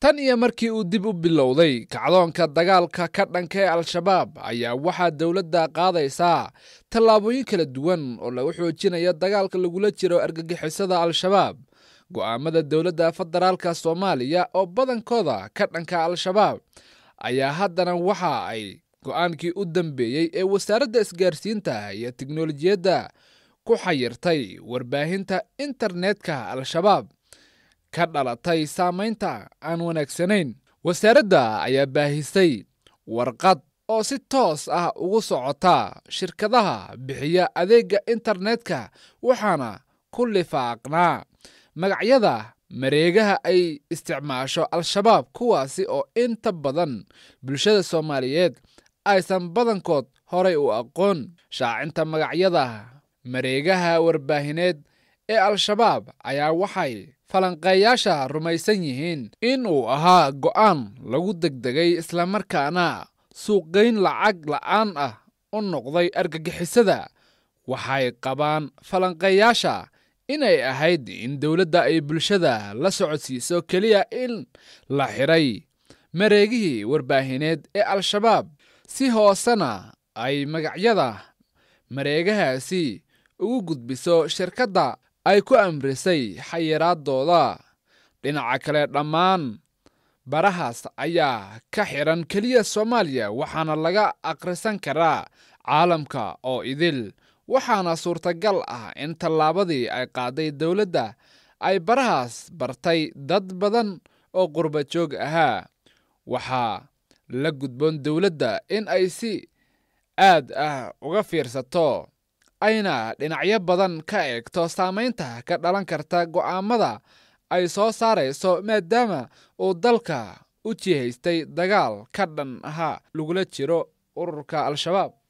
tan iyo markii uu dib u bilowday kacdoonka dagaalka ka dhanka ee al-shabaab ayaa waxaa dowladda qaadaysaa tallaabooyin kala duwan oo lagu xoojinayo dagaalka lagula jiro argagixisada al-shabaab go'aamada dowladda federaalka soomaaliya oo badankooda ka dhanka al-shabaab ayaa haddana waxa ay go'aankii u dambeeyey ee wasaaradda isgaarsiinta iyo tiknolojiyadda ku xayirtay warbaahinta internetka al-shabaab ka dhalatay saamaynta aan wanaagsanayn wasaaradda ayaa baahisay warqad oo si toos ah ugu socota shirkadaha bixiya adeegga internetka waxaana ku lifaaqnaa magacyada mareegaha ay isticmaasho al-shabaab kuwaasi oo inta badan bulshada soomaaliyeed aysan badankood horay u aqoon shaacinta magacyada mareegaha warbaahineed ee al-shabaab ayaa waxay falanqeeyaasha rumaysan yihiin in uu ahaa go'aan lagu degdegay islamarkaana suuqgayn lacag la'aan ah u noqday argagixisada waxay qabaan falanqeeyaasha inay ahayd in dowladda ay bulshada la socodsiiso keliya in la xidhay mareegihii warbaahineed ee al-shabaab si hoosena ay magacyada mareegahaasi ugu gudbiso shirkadda ay ku amrisay xayiraadooda dhinaca kale dhammaan barahaas ayaa ka xidran keliya soomaaliya waxaana laga akhrisan karaa caalamka oo idil waxaana suurtagal ah in tallaabadii ay qaaday dowladda ay barahaas bartay dad badan oo qurbajoog ahaa waxaa la gudboon dowladda in ay si aad ah uga fiirsato ayna dhinacyo badan ka eegto saamaynta ka dhalan karta go'aamada ay soo saarayso maadaama uu dalka u jihaystay dagaal ka dhan ahaa lagula jiro ururka al-shabaab